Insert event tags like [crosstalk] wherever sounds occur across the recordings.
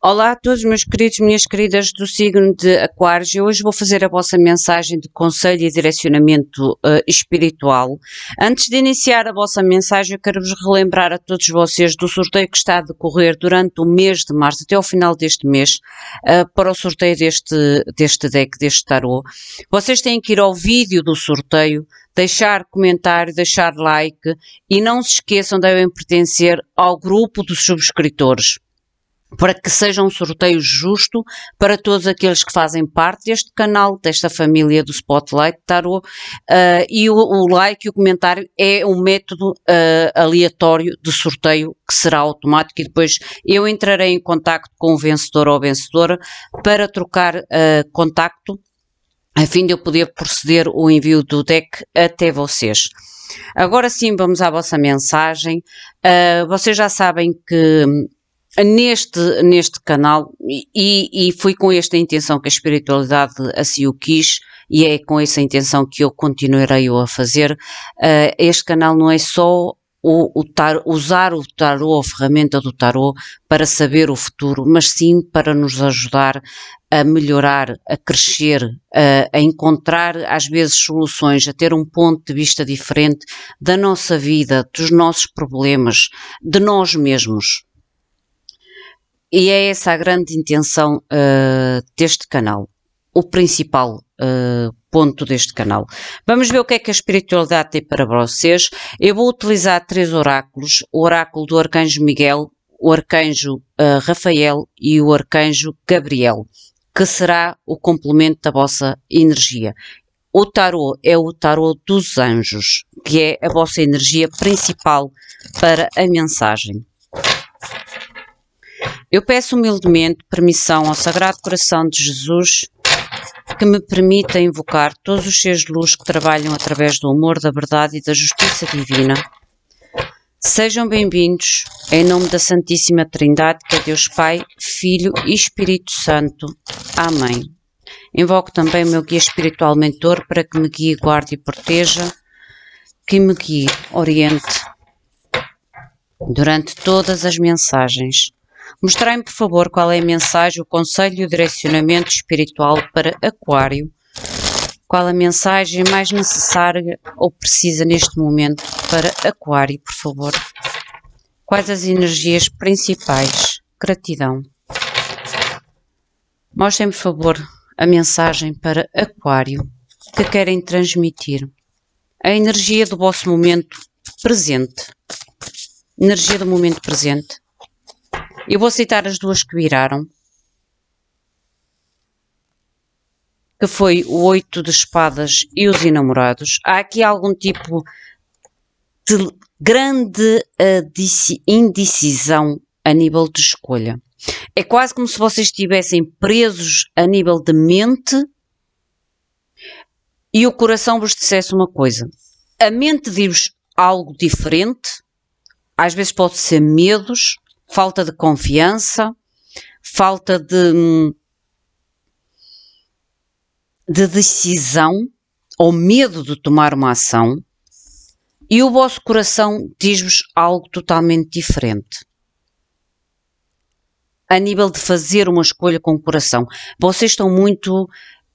Olá a todos, meus queridos, minhas queridas do signo de Aquário. Eu hoje vou fazer a vossa mensagem de conselho e direcionamento uh, espiritual. Antes de iniciar a vossa mensagem, eu quero vos relembrar a todos vocês do sorteio que está a decorrer durante o mês de março, até ao final deste mês, uh, para o sorteio deste, deste deck, deste tarô. Vocês têm que ir ao vídeo do sorteio, deixar comentário, deixar like e não se esqueçam, devem pertencer ao grupo dos subscritores para que seja um sorteio justo para todos aqueles que fazem parte deste canal, desta família do Spotlight Tarot. Uh, ah, e o, o, like e o comentário é um método uh, aleatório de sorteio que será automático e depois eu entrarei em contacto com o vencedor ou vencedora para trocar uh, contacto a fim de eu poder proceder o envio do deck até vocês. Agora sim, vamos à vossa mensagem. vocês já sabem que neste, neste canal, e, e foi com esta intenção que a espiritualidade assim o quis, e é com essa intenção que eu continuarei a fazer. Uh, este canal não é só o, o tar, usar o tarô, a ferramenta do tarô, para saber o futuro, mas sim para nos ajudar a melhorar, a crescer, a, a, encontrar às vezes soluções, a ter um ponto de vista diferente da nossa vida, dos nossos problemas, de nós mesmos. E é essa a grande intenção uh, deste canal, o principal uh, ponto deste canal. Vamos ver o que é que a espiritualidade tem para vocês. Eu vou utilizar três oráculos: o oráculo do Arcanjo Miguel, o Arcanjo uh, Rafael e o Arcanjo Gabriel, que será o complemento da vossa energia. O tarô é o tarô dos anjos, que é a vossa energia principal para a mensagem. Eu peço humildemente permissão ao Sagrado Coração de Jesus que me permita invocar todos os seres de luz que trabalham através do amor, da verdade e da justiça divina. Sejam bem-vindos, em nome da Santíssima Trindade, que é Deus Pai, Filho e Espírito Santo. Amém. Invoco também o meu guia espiritual mentor para que me guie, guarde e proteja, que me guie, oriente durante todas as mensagens Mostrem, por favor, qual é a mensagem, o conselho e o direcionamento espiritual para Aquário. Qual a mensagem mais necessária ou precisa neste momento para Aquário, por favor? Quais as energias principais? Gratidão. Mostrem, por favor, a mensagem para Aquário que querem transmitir. A energia do vosso momento presente. Energia do momento presente. Eu vou citar as duas que viraram. Que foi o Oito de Espadas e os Enamorados. Há aqui algum tipo de grande eh, indecisão a nível de escolha. É quase como se vocês estivessem presos a nível de mente e o coração vos dissesse uma coisa. A mente diz algo diferente, às vezes pode ser medos, falta de confiança, falta de, hum, de decisão ou medo de tomar uma ação, e o vosso coração diz-vos algo totalmente diferente. A nível de fazer uma escolha com o coração, vocês estão muito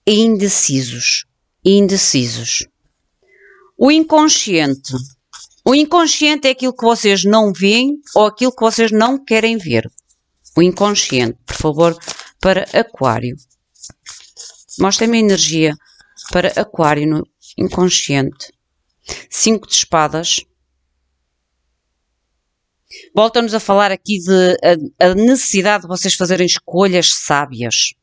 indecisos. Indecisos. O inconsciente o inconsciente é aquilo que vocês não veem ou aquilo que vocês não querem ver. O inconsciente, por favor, para Aquário. mostrem me a energia para Aquário no inconsciente. Cinco de espadas. Volta-nos a falar aqui de a, a necessidade de vocês fazerem escolhas sábias.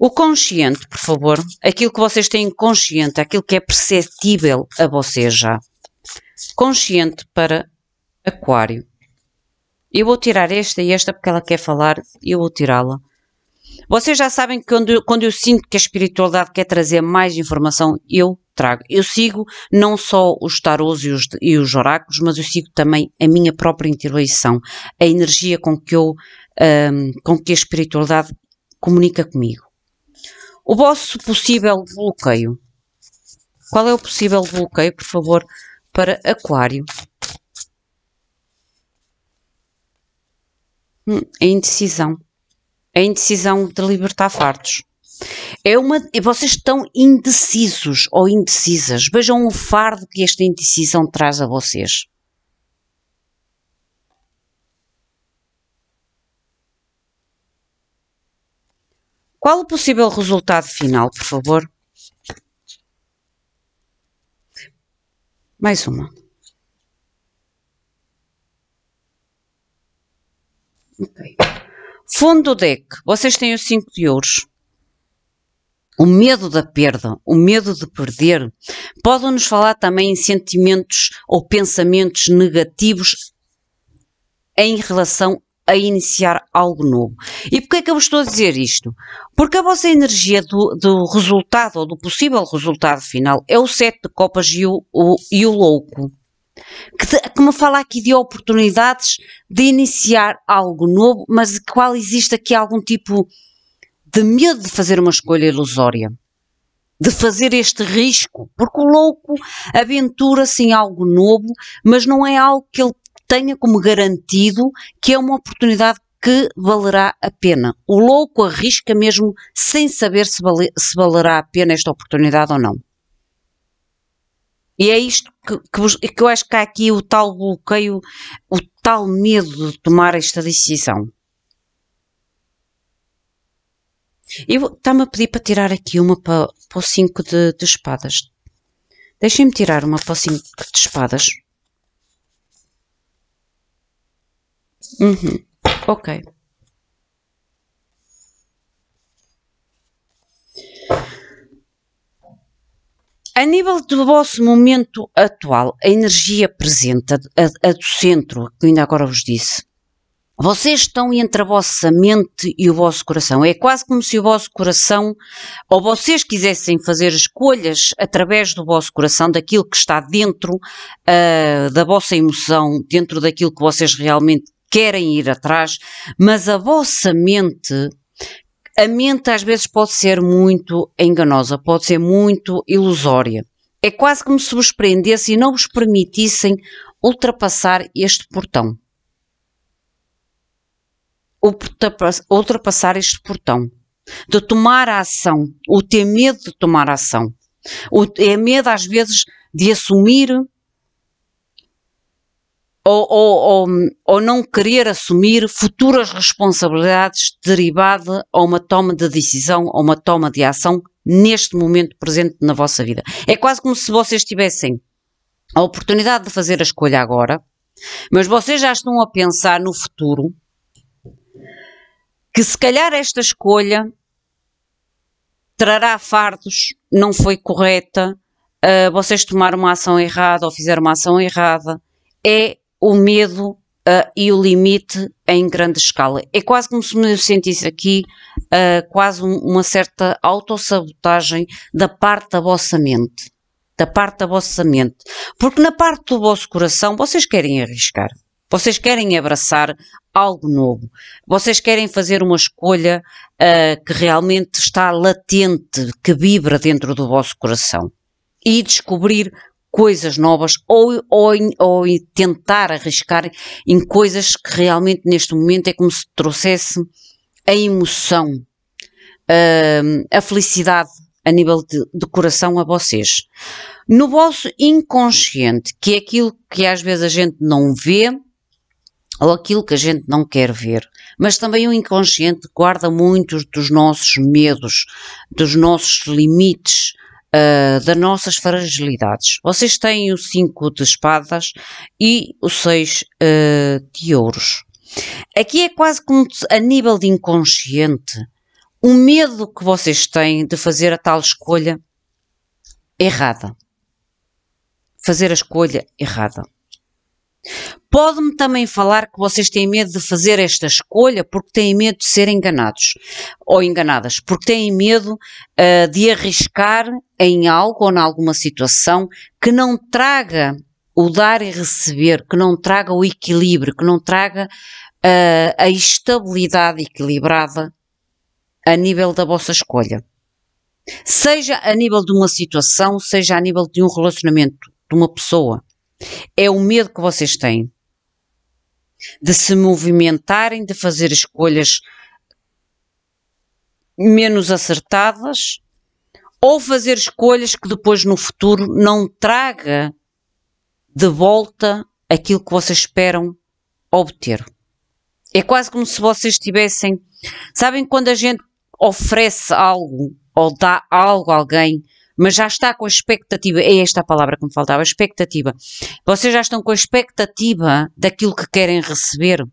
O consciente, por favor, aquilo que vocês têm consciente, aquilo que é perceptível a vocês já. Consciente para Aquário. Eu vou tirar esta e esta porque ela quer falar, eu vou tirá-la. Vocês já sabem que quando eu, quando eu sinto que a espiritualidade quer trazer mais informação, eu trago. Eu sigo não só os tarôs e os, e os oráculos, mas eu sigo também a minha própria intuição, a energia com que eu, um, com que a espiritualidade comunica comigo. O vosso possível bloqueio. Qual é o possível bloqueio, por favor, para Aquário? Hum, a indecisão. A indecisão de libertar fardos. É uma, é, vocês estão indecisos ou indecisas. Vejam o fardo que esta indecisão traz a vocês. Qual o possível resultado final, por favor? Mais uma. Okay. Fundo do deck. Vocês têm os 5 de ouros. O medo da perda, o medo de perder, podem nos falar também em sentimentos ou pensamentos negativos em relação a iniciar algo novo. E porquê é que eu vos estou a dizer isto? Porque a vossa energia do, do resultado, ou do possível resultado final, é o sete de copas e o, o, e o louco. Que, que, me fala aqui de oportunidades de iniciar algo novo, mas de qual existe aqui algum tipo de medo de fazer uma escolha ilusória, de fazer este risco, porque o louco aventura-se em algo novo, mas não é algo que ele tenha como garantido que é uma oportunidade que valerá a pena. O louco arrisca mesmo sem saber se, vale, se valerá a pena esta oportunidade ou não. E é isto que, que, que eu acho que há aqui o tal bloqueio, o tal medo de tomar esta decisão. Está-me a pedir para tirar aqui uma para, para o 5 de, de espadas. Deixem-me tirar uma para o 5 de espadas. Uhum. Ok. A nível do vosso momento atual, a energia presente, a, a, do centro, que ainda agora vos disse, vocês estão entre a vossa mente e o vosso coração. É quase como se o vosso coração, ou vocês quisessem fazer escolhas através do vosso coração, daquilo que está dentro uh, da vossa emoção, dentro daquilo que vocês realmente querem ir atrás, mas a vossa mente a mente às vezes pode ser muito enganosa, pode ser muito ilusória. É quase como se vos prendesse e não vos permitissem ultrapassar este portão. Ultrapassar este portão. De tomar a ação. O ter medo de tomar a ação. O ter é medo às vezes de assumir ou, ou, ou, ou não querer assumir futuras responsabilidades derivada a uma toma de decisão, a uma toma de ação neste momento presente na vossa vida. É quase como se vocês tivessem a oportunidade de fazer a escolha agora, mas vocês já estão a pensar no futuro que se calhar esta escolha trará fardos, não foi correta, uh, vocês tomaram uma ação errada ou fizeram uma ação errada. É o medo uh, e o limite em grande escala. É quase como se me sentisse aqui uh, quase uma certa autossabotagem da parte da vossa mente. Da parte da vossa mente. Porque na parte do vosso coração vocês querem arriscar. Vocês querem abraçar algo novo. Vocês querem fazer uma escolha uh, que realmente está latente, que vibra dentro do vosso coração. E descobrir coisas novas ou, ou, ou tentar arriscar em coisas que realmente neste momento é como se trouxesse a emoção, a, a felicidade a nível de, de, coração a vocês. No vosso inconsciente, que é aquilo que às vezes a gente não vê ou aquilo que a gente não quer ver, mas também o inconsciente guarda muitos dos nossos medos, dos nossos limites, uh, ah, das nossas fragilidades. Vocês têm o 5 de espadas e o 6 uh, ah, de ouros. Aqui é quase como a nível de inconsciente, o medo que vocês têm de fazer a tal escolha errada. Fazer a escolha errada. Pode-me também falar que vocês têm medo de fazer esta escolha porque têm medo de ser enganados ou enganadas, porque têm medo uh, de arriscar em algo ou em alguma situação que não traga o dar e receber, que não traga o equilíbrio, que não traga uh, a estabilidade equilibrada a nível da vossa escolha. Seja a nível de uma situação, seja a nível de um relacionamento, de uma pessoa. É o medo que vocês têm de se movimentarem, de fazer escolhas menos acertadas ou fazer escolhas que depois no futuro não traga de volta aquilo que vocês esperam obter. É quase como se vocês tivessem. Sabem quando a gente oferece algo ou dá algo a alguém mas já está com a expectativa, é esta a palavra que me faltava, expectativa. Vocês já estão com a expectativa daquilo que querem receber?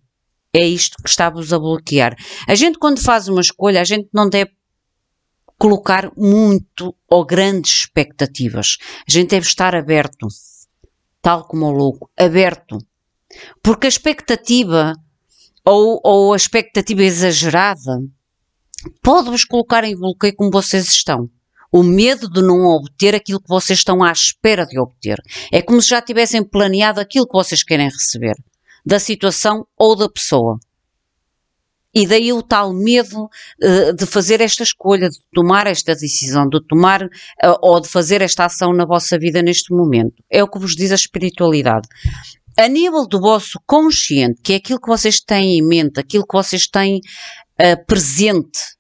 É isto que está-vos a bloquear. A gente, quando faz uma escolha, a gente não deve colocar muito ou grandes expectativas. A gente deve estar aberto, tal como o louco, aberto. Porque a expectativa ou, ou a expectativa exagerada pode-vos colocar em bloqueio como vocês estão o medo de não obter aquilo que vocês estão à espera de obter. É como se já tivessem planeado aquilo que vocês querem receber, da situação ou da pessoa. E daí o tal medo uh, de fazer esta escolha, de tomar esta decisão, de tomar uh, ou de fazer esta ação na vossa vida neste momento. É o que vos diz a espiritualidade. A nível do vosso consciente, que é aquilo que vocês têm em mente, aquilo que vocês têm uh, presente,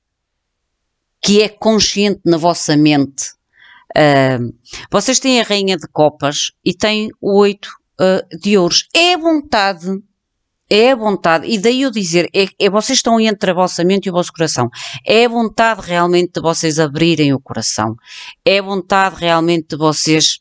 que é consciente na vossa mente. Uh, vocês têm a Rainha de Copas e têm o Oito uh, de Ouros. É a vontade, é a vontade, e daí eu dizer, é, é, vocês estão entre a vossa mente e o vosso coração. É a vontade realmente de vocês abrirem o coração. É a vontade realmente de vocês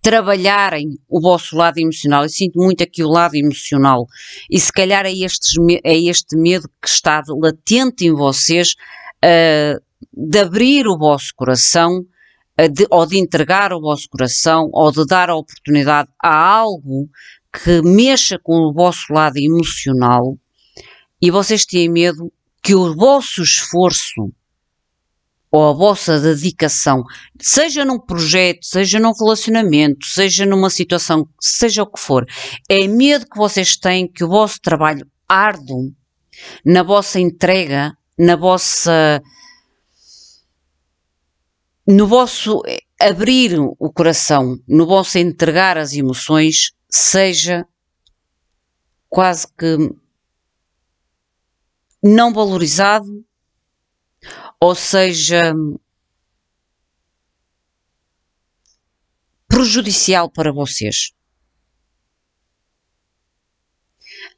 trabalharem o vosso lado emocional. Eu sinto muito aqui o lado emocional. E se calhar é, estes, é este medo que está latente em vocês uh, de abrir o vosso coração, eh, de, ou de entregar o vosso coração, ou de dar a oportunidade a algo que mexa com o vosso lado emocional e vocês têm medo que o vosso esforço ou a vossa dedicação, seja num projeto, seja num relacionamento, seja numa situação, seja o que for, é medo que vocês têm que o vosso trabalho árduo na vossa entrega na vossa. no vosso eh, abrir o coração, no vosso entregar as emoções, seja quase que não valorizado, ou seja, prejudicial para vocês.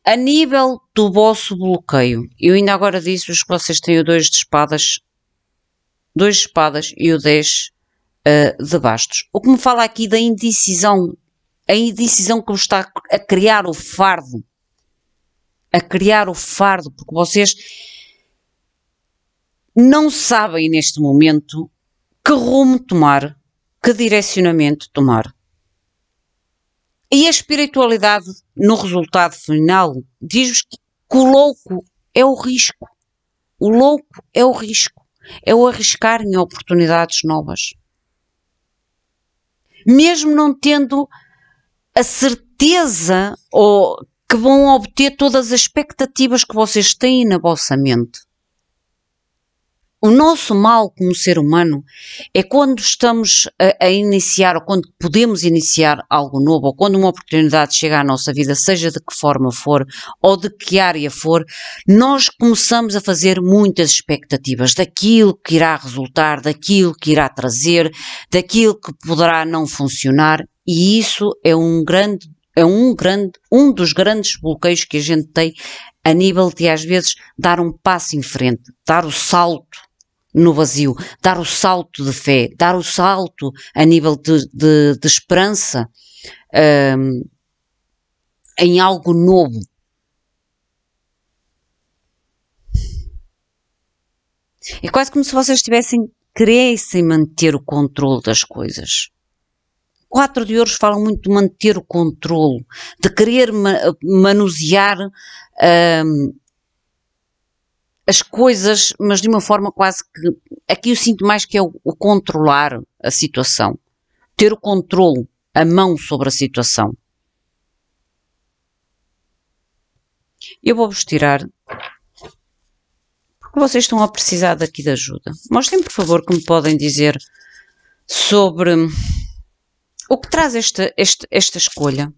A nível do vosso bloqueio, eu ainda agora disse-vos que vocês têm o 2 de espadas, 2 de espadas e o 10 uh, eh, de bastos. O que me fala aqui da indecisão, a indecisão que vos está a criar o fardo, a criar o fardo, porque vocês não sabem neste momento que rumo tomar, que direcionamento tomar. E a espiritualidade, no resultado final, diz-vos que o louco é o risco. O louco é o risco. É o arriscar em oportunidades novas. Mesmo não tendo a certeza ou que vão obter todas as expectativas que vocês têm na vossa mente o nosso mal como ser humano é quando estamos a, a, iniciar ou quando podemos iniciar algo novo ou quando uma oportunidade chega à nossa vida, seja de que forma for ou de que área for, nós começamos a fazer muitas expectativas daquilo que irá resultar, daquilo que irá trazer, daquilo que poderá não funcionar e isso é um grande é um grande, um dos grandes bloqueios que a gente tem a nível de às vezes dar um passo em frente, dar o salto no vazio, dar o salto de fé, dar o salto a nível de, de, de esperança um, em algo novo. É quase como se vocês tivessem, queressem manter o controle das coisas. Quatro de ouros falam muito de manter o controle, de querer ma manusear um, as coisas, mas de uma forma quase que. Aqui eu sinto mais que é o, o controlar a situação. Ter o controle, a mão sobre a situação. Eu vou-vos tirar. Porque vocês estão a precisar daqui de ajuda. Mostrem, por favor, que me podem dizer sobre o que traz esta, esta, esta escolha.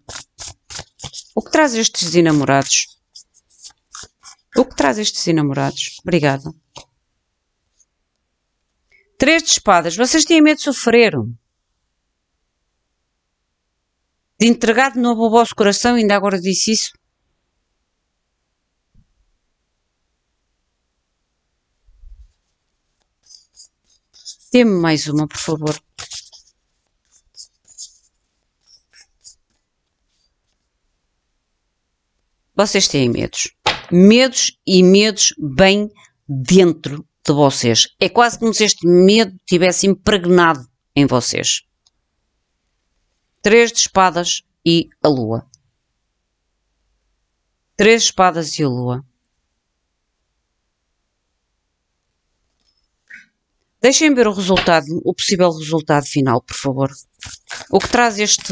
O que traz estes enamorados. O que traz estes enamorados? Obrigada. Três de espadas. Vocês têm medo de sofrer. De entregar de novo o vosso coração, ainda agora disse isso. Dê-me mais uma, por favor. Vocês têm medos medos e medos bem dentro de vocês. É quase como se este medo tivesse impregnado em vocês. Três de espadas e a lua. Três espadas e a lua. Deixem ver o resultado, o possível resultado final, por favor. O que traz este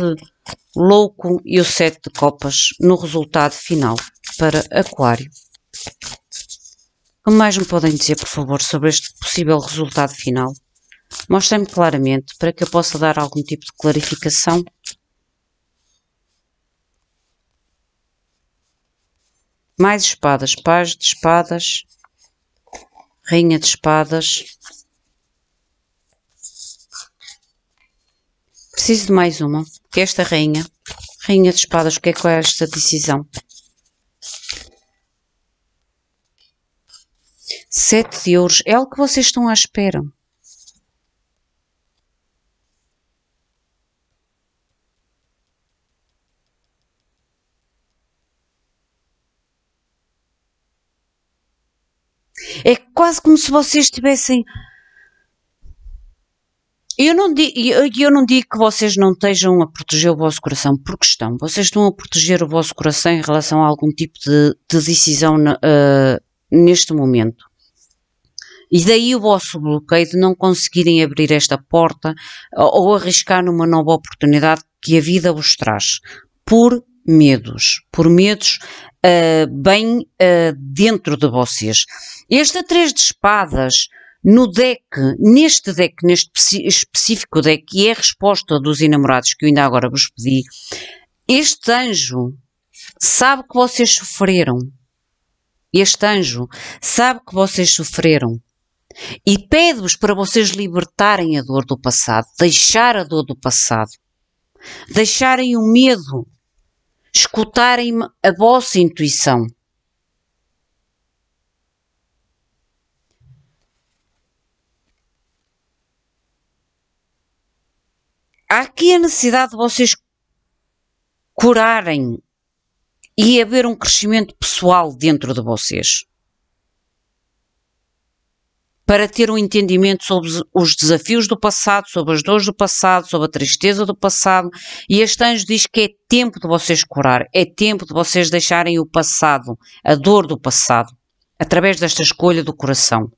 louco e o sete de copas no resultado final para aquário. O que mais me podem dizer, por favor, sobre este possível resultado final? Mostrem-me claramente para que eu possa dar algum tipo de clarificação. Mais espadas, paz de espadas, rainha de espadas, preciso de mais uma, que é esta rainha, rainha de espadas, o que é que é esta decisão? Sete de ouros, é o que vocês estão à espera. É quase como se vocês tivessem eu não, digo, eu, eu não digo que vocês não estejam a proteger o vosso coração, porque estão. Vocês estão a proteger o vosso coração em relação a algum tipo de, de decisão uh, neste momento. E daí o vosso bloqueio de não conseguirem abrir esta porta ou, ou arriscar numa nova oportunidade que a vida vos traz. Por medos, por medos uh, bem uh, dentro de vocês. Esta três de espadas no DEC, neste DEC, neste específico DEC, e é a resposta dos enamorados que eu ainda agora vos pedi, este anjo sabe que vocês sofreram. Este anjo sabe que vocês sofreram e pede-vos para vocês libertarem a dor do passado, deixar a dor do passado, deixarem o medo, escutarem a vossa intuição. há aqui a necessidade de vocês curarem e haver um crescimento pessoal dentro de vocês. Para ter um entendimento sobre os desafios do passado, sobre as dores do passado, sobre a tristeza do passado. E este anjo diz que é tempo de vocês curar, é tempo de vocês deixarem o passado, a dor do passado, através desta escolha do coração.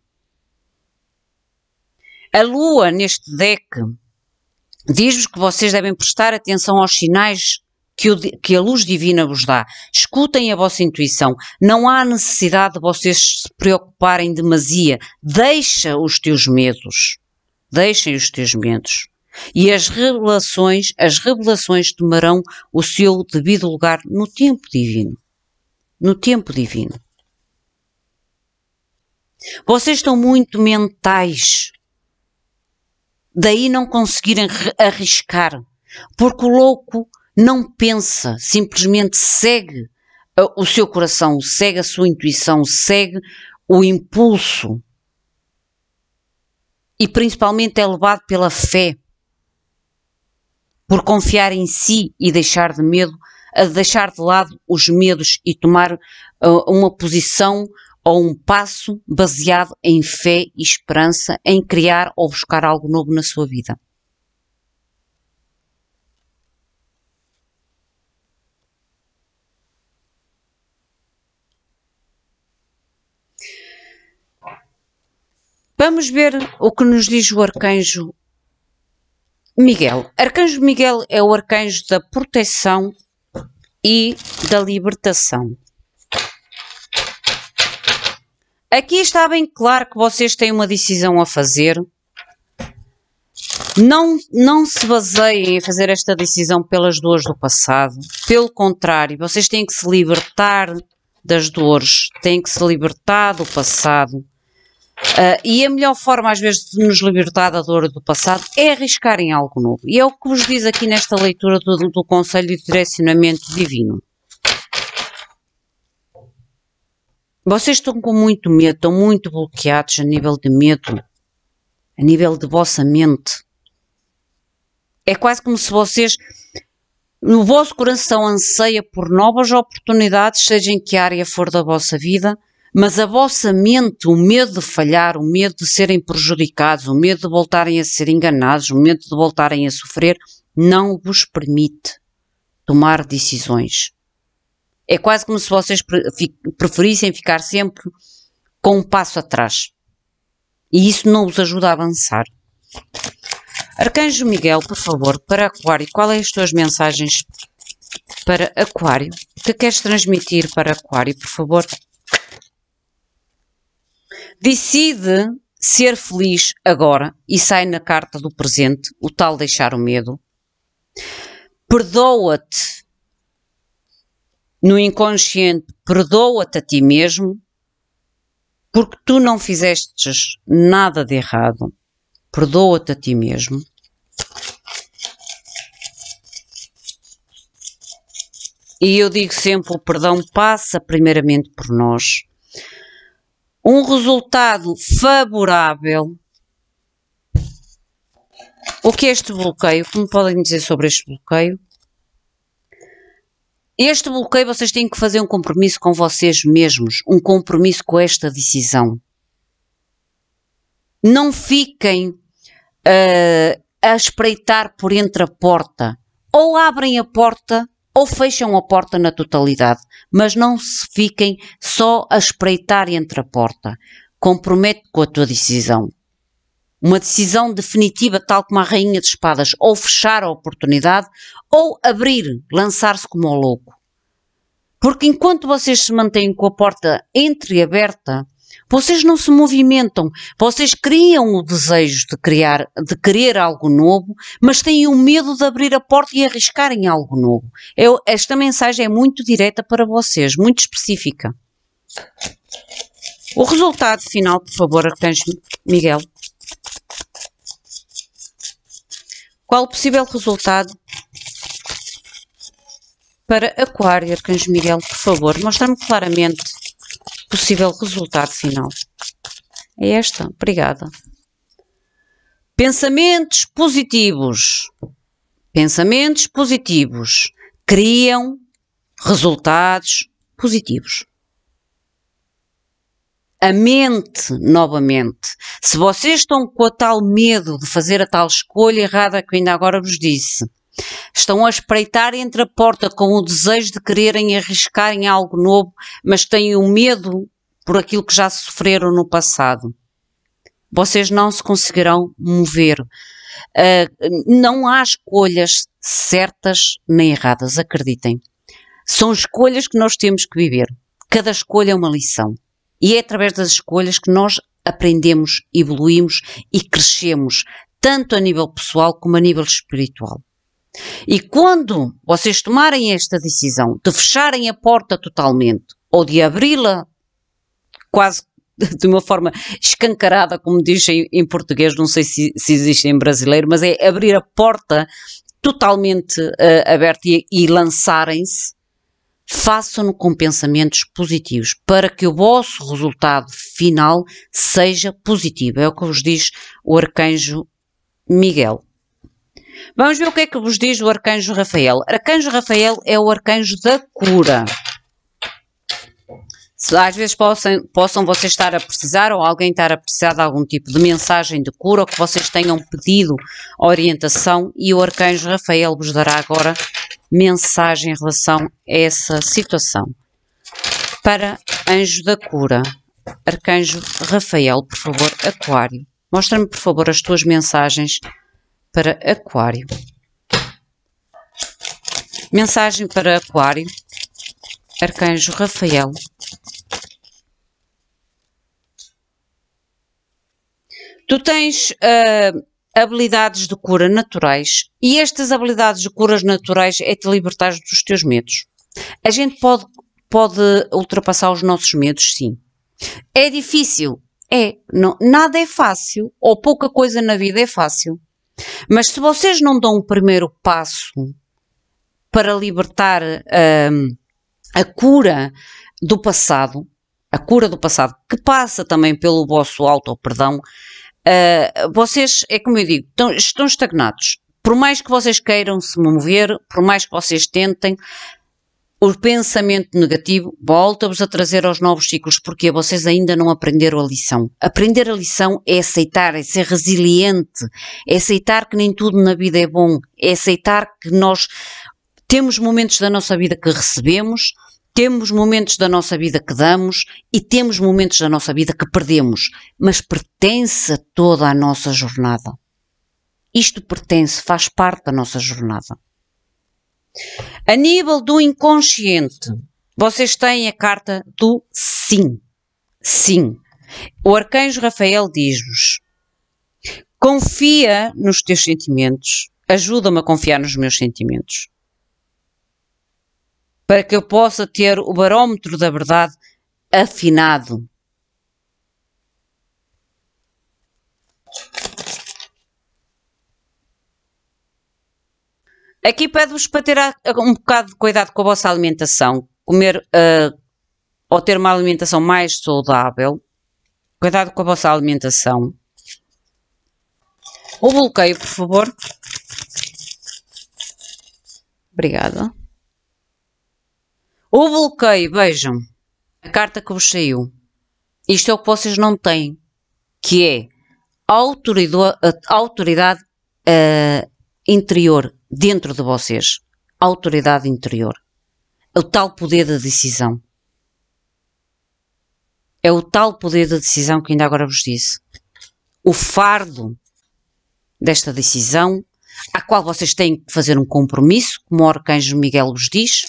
A lua neste deck Diz-vos que vocês devem prestar atenção aos sinais que, o, que, a luz divina vos dá. Escutem a vossa intuição. Não há necessidade de vocês se preocuparem demasia. Deixa os teus medos. Deixem os teus medos. E as revelações, as revelações tomarão o seu devido lugar no tempo divino. No tempo divino. Vocês estão muito mentais daí não conseguirem arriscar, porque o louco não pensa, simplesmente segue ah, o seu coração, segue a sua intuição, segue o impulso e principalmente é levado pela fé, por confiar em si e deixar de medo, a deixar de lado os medos e tomar uh, uma posição ou um passo baseado em fé e esperança em criar ou buscar algo novo na sua vida. Vamos ver o que nos diz o arcanjo Miguel. Arcanjo Miguel é o arcanjo da proteção e da libertação. Aqui está bem claro que vocês têm uma decisão a fazer. Não, não se baseiem em fazer esta decisão pelas dores do passado. Pelo contrário, vocês têm que se libertar das dores, têm que se libertar do passado. Uh, e a melhor forma, às vezes, de nos libertar da dor do passado é arriscar em algo novo. E é o que vos diz aqui nesta leitura do, do Conselho de Direcionamento Divino. Vocês estão com muito medo, estão muito bloqueados a nível de medo, a nível de vossa mente. É quase como se vocês, no vosso coração, anseia por novas oportunidades, seja em que área for da vossa vida, mas a vossa mente, o medo de falhar, o medo de serem prejudicados, o medo de voltarem a ser enganados, o medo de voltarem a sofrer, não vos permite tomar decisões. É quase como se vocês preferissem ficar sempre com um passo atrás. E isso não os ajuda a avançar. Arcanjo Miguel, por favor, para Aquário, qual é as tuas mensagens para Aquário? O que queres transmitir para Aquário, por favor? Decide ser feliz agora e sai na carta do presente, o tal deixar o medo. Perdoa-te no inconsciente, perdoa-te a ti mesmo, porque tu não fizestes nada de errado. Perdoa-te a ti mesmo. E eu digo sempre: o perdão passa primeiramente por nós. Um resultado favorável. O que é este bloqueio? Como podem dizer sobre este bloqueio? Este bloqueio vocês têm que fazer um compromisso com vocês mesmos, um compromisso com esta decisão. Não fiquem uh, a espreitar por entre a porta. Ou abrem a porta ou fecham a porta na totalidade, mas não se fiquem só a espreitar entre a porta. Compromete com a tua decisão uma decisão definitiva, tal como a Rainha de Espadas, ou fechar a oportunidade, ou abrir, lançar-se como o louco. Porque enquanto vocês se mantêm com a porta entreaberta, vocês não se movimentam, vocês criam o desejo de criar, de querer algo novo, mas têm o medo de abrir a porta e arriscarem algo novo. Eu, esta mensagem é muito direta para vocês, muito específica. O resultado final, por favor, Arcanjo Miguel. Qual o possível resultado para Aquário, Arcanjo Miguel, por favor? Mostra-me claramente o possível resultado final. É esta, obrigada. Pensamentos positivos. Pensamentos positivos criam resultados positivos a mente novamente. Se vocês estão com a tal medo de fazer a tal escolha errada que ainda agora vos disse, estão a espreitar entre a porta com o desejo de quererem arriscar em algo novo, mas têm o um medo por aquilo que já sofreram no passado. Vocês não se conseguirão mover. Uh, não há escolhas certas nem erradas, acreditem. São escolhas que nós temos que viver. Cada escolha é uma lição. E é através das escolhas que nós aprendemos, evoluímos e crescemos, tanto a nível pessoal como a nível espiritual. E quando vocês tomarem esta decisão de fecharem a porta totalmente ou de abri-la quase [laughs] de uma forma escancarada, como dizem em português, não sei se, se existe em brasileiro, mas é abrir a porta totalmente uh, aberta e, e lançarem-se, façam-no com pensamentos positivos, para que o vosso resultado final seja positivo. É o que vos diz o arcanjo Miguel. Vamos ver o que é que vos diz o arcanjo Rafael. Arcanjo Rafael é o arcanjo da cura. Se às vezes possam, possam vocês estar a precisar ou alguém estar a precisar de algum tipo de mensagem de cura ou que vocês tenham pedido orientação e o arcanjo Rafael vos dará agora mensagem em relação a essa situação. Para Anjo da Cura, Arcanjo Rafael, por favor, Aquário. Mostra-me, por favor, as tuas mensagens para Aquário. Mensagem para Aquário, Arcanjo Rafael. Tu tens. Uh, habilidades de cura naturais e estas habilidades de curas naturais é te libertar dos teus medos. A gente pode, pode ultrapassar os nossos medos, sim. É difícil, é. Não, nada é fácil, ou pouca coisa na vida é fácil. Mas se vocês não dão o primeiro passo para libertar um, a cura do passado, a cura do passado, que passa também pelo vosso auto-perdão, ah, vocês, é como eu digo, estão, estão estagnados. Por mais que vocês queiram se mover, por mais que vocês tentem, o pensamento negativo volta-vos a trazer aos novos ciclos, porque vocês ainda não aprenderam a lição. Aprender a lição é aceitar, é ser resiliente, é aceitar que nem tudo na vida é bom, é aceitar que nós temos momentos da nossa vida que recebemos, temos momentos da nossa vida que damos e temos momentos da nossa vida que perdemos, mas pertence a toda a nossa jornada. Isto pertence, faz parte da nossa jornada. A nível do inconsciente, vocês têm a carta do sim. Sim. O arcanjo Rafael diz-vos: confia nos teus sentimentos, ajuda-me a confiar nos meus sentimentos para que eu possa ter o barómetro da verdade afinado. Aqui pede-vos para ter um bocado de cuidado com a vossa alimentação, comer uh, ou ter uma alimentação mais saudável. Cuidado com a vossa alimentação. O bloqueio, por favor. Obrigada. O bloqueio, vejam, a carta que vos saiu. Isto é o que vocês não têm, que é autoridade uh, interior dentro de vocês. Autoridade interior. É o tal poder da de decisão. É o tal poder da de decisão que ainda agora vos disse. O fardo desta decisão, à qual vocês têm que fazer um compromisso, como o Arcanjo Miguel vos diz,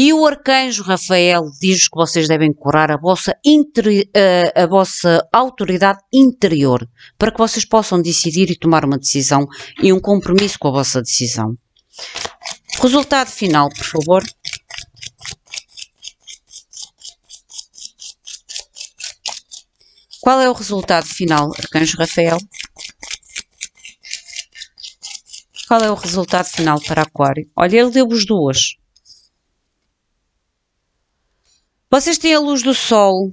e o arcanjo Rafael diz que vocês devem curar a vossa, interi, a, eh, a vossa autoridade interior para que vocês possam decidir e tomar uma decisão e um compromisso com a vossa decisão. Resultado final, por favor. Qual é o resultado final, Arcanjo Rafael? Qual é o resultado final para Aquário? Olha, ele deu-vos duas. Vocês têm a luz do sol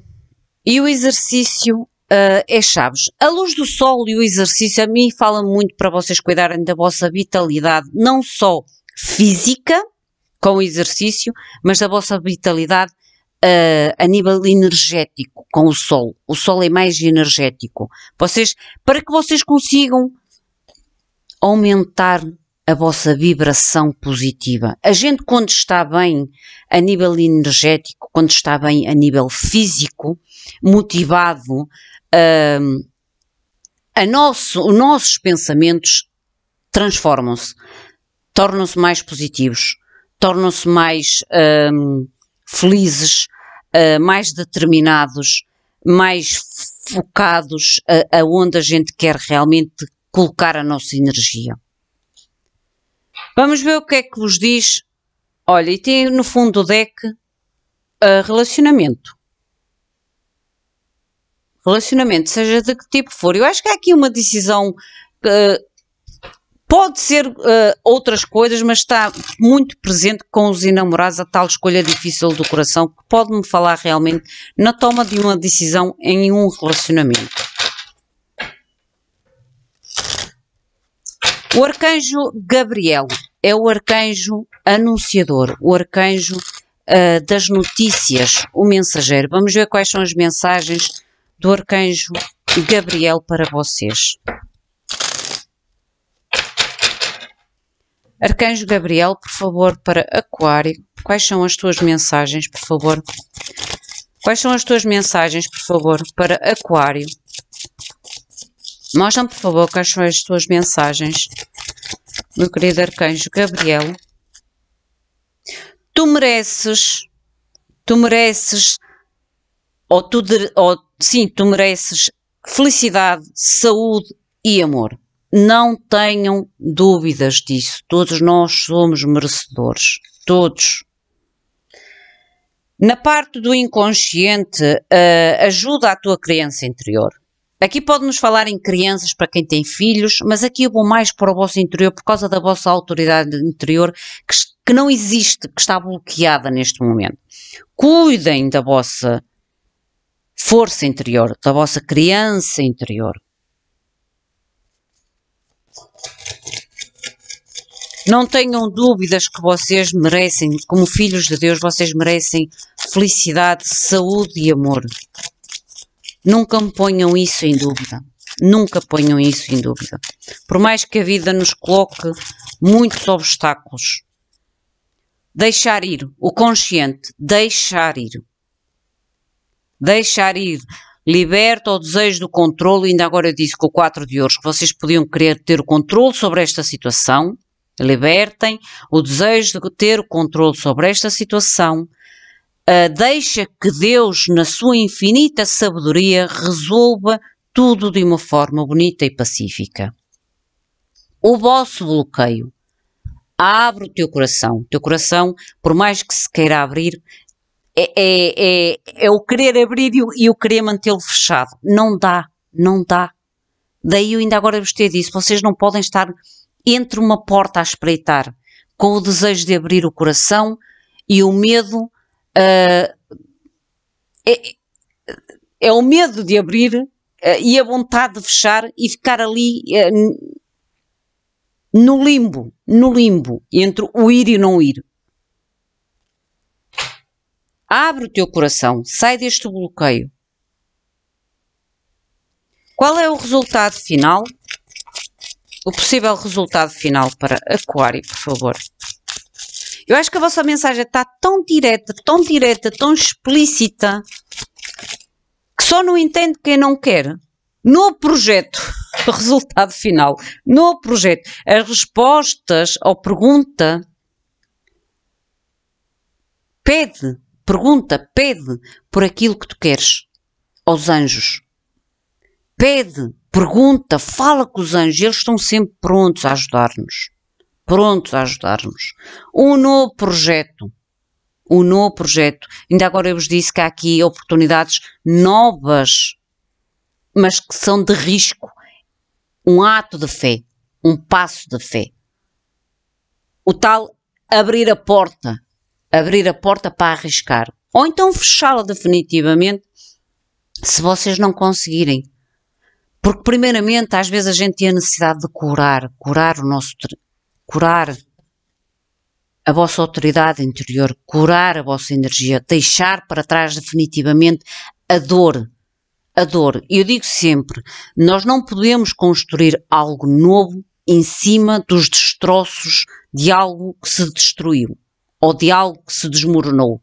e o exercício uh, é chaves. A luz do sol e o exercício a mim fala muito para vocês cuidarem da vossa vitalidade, não só física, com o exercício, mas da vossa vitalidade uh, a nível energético, com o sol. O sol é mais energético. Vocês, para que vocês consigam aumentar a vossa vibração positiva. A gente, quando está bem a nível energético, quando está bem a nível físico, motivado, um, a nosso, os nossos pensamentos transformam-se, tornam-se mais positivos, tornam-se mais um, felizes, uh, mais determinados, mais focados aonde a onde a gente quer realmente colocar a nossa energia. Vamos ver o que é que vos diz. Olha, e tem no fundo do deck uh, relacionamento. Relacionamento, seja de que tipo for. Eu acho que há aqui uma decisão que ah, pode ser uh, outras coisas, mas está muito presente com os enamorados a tal escolha difícil do coração que pode-me falar realmente na toma de uma decisão em um relacionamento. O arcanjo Gabriel é o arcanjo anunciador, o arcanjo uh, das notícias, o mensageiro. Vamos ver quais são as mensagens do arcanjo Gabriel para vocês. Arcanjo Gabriel, por favor, para Aquário, quais são as tuas mensagens, por favor? Quais são as tuas mensagens, por favor, para Aquário? Mostra-me, por favor, quais são as tuas mensagens, meu querido arcanjo Gabriel. Tu mereces, tu mereces, ou tu, de, ou, sim, tu mereces felicidade, saúde e amor. Não tenham dúvidas disso. Todos nós somos merecedores. Todos. Na parte do inconsciente, uh, ajuda a tua criança interior. Aqui pode-nos falar em crianças para quem tem filhos, mas aqui eu vou mais para o vosso interior por causa da vossa autoridade interior que, que não existe, que está bloqueada neste momento. Cuidem da vossa força interior, da vossa criança interior. Não tenham dúvidas que vocês merecem, como filhos de Deus, vocês merecem felicidade, saúde e amor. Nunca me ponham isso em dúvida. Nunca ponham isso em dúvida. Por mais que a vida nos coloque muitos obstáculos, deixar ir, o consciente, deixar ir. Deixar ir. Liberta o desejo do controle. Ainda agora eu disse com o 4 de ouros que vocês podiam querer ter o controle sobre esta situação. Libertem o desejo de ter o controle sobre esta situação Uh, deixa que Deus, na sua infinita sabedoria, resolva tudo de uma forma bonita e pacífica. O vosso bloqueio. Abre o teu coração. O teu coração, por mais que se queira abrir, é, é, é, é o querer abrir e o, e o querer mantê-lo fechado. Não dá, não dá. Daí eu ainda agora vos ter dito, vocês não podem estar entre uma porta a espreitar, com o desejo de abrir o coração e o medo Uh, é, é, o medo de abrir uh, e a vontade de fechar e ficar ali uh, no limbo, no limbo, entre o ir e não ir. Abre o teu coração, sai deste bloqueio. Qual é o resultado final? O possível resultado final para Aquário, por favor. Eu acho que a vossa mensagem está tão direta, tão direta, tão explícita, que só não entende quem não quer. No projeto, [laughs] resultado final, no projeto, as respostas ou pergunta pede, pergunta, pede por aquilo que tu queres aos anjos. Pede, pergunta, fala com os anjos, eles estão sempre prontos a ajudar-nos prontos a ajudar-nos. Um novo projeto. Um novo projeto. Ainda agora eu vos disse que há aqui oportunidades novas, mas que são de risco. Um ato de fé, um passo de fé. O tal abrir a porta, abrir a porta para arriscar. Ou então fechá-la definitivamente se vocês não conseguirem. Porque, primeiramente, às vezes a gente tem a necessidade de curar, curar o nosso, curar a vossa autoridade interior, curar a vossa energia, deixar para trás definitivamente a dor. A dor. Eu digo sempre: nós não podemos construir algo novo em cima dos destroços de algo que se destruiu ou de algo que se desmoronou.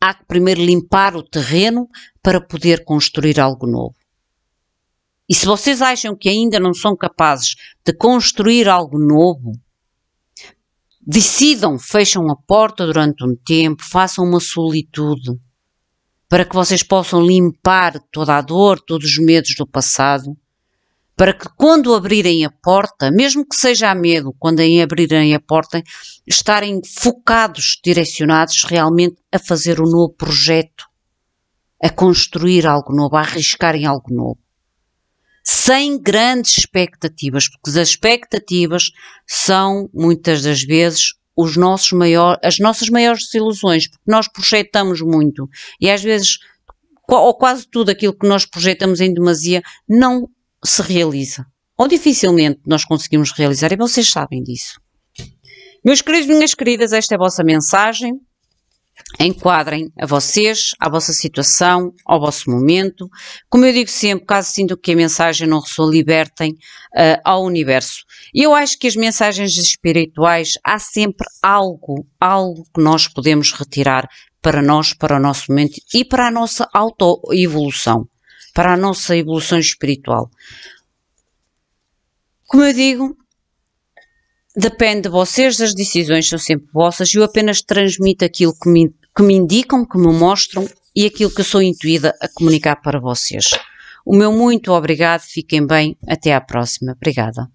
Há que primeiro limpar o terreno para poder construir algo novo. E se vocês acham que ainda não são capazes de construir algo novo, Decidam, fecham a porta durante um tempo, façam uma solitude para que vocês possam limpar toda a dor, todos os medos do passado, para que quando abrirem a porta, mesmo que seja a medo, quando abrirem a porta, estarem focados, direcionados realmente a fazer um novo projeto, a construir algo novo, a arriscarem algo novo sem grandes expectativas, porque as expectativas são muitas das vezes os nossos maior, as nossas maiores desilusões, porque nós projetamos muito e às vezes ou quase tudo aquilo que nós projetamos em demasia não se realiza. Ou dificilmente nós conseguimos realizar, e vocês sabem disso. Meus queridos, minhas queridas, esta é a vossa mensagem enquadrem a vocês, à vossa situação, ao vosso momento. Como eu digo sempre, caso sintam que a mensagem não ressoa, libertem uh, ao universo. E eu acho que as mensagens espirituais há sempre algo, algo que nós podemos retirar para nós, para o nosso momento e para a nossa autoevolução, para a nossa evolução espiritual. Como eu digo, depende de vocês, as decisões são sempre vossas. Eu apenas transmito aquilo que me que me indicam, que me mostram e aquilo que eu sou intuída a comunicar para vocês. O meu muito obrigado, fiquem bem, até à próxima. Obrigada.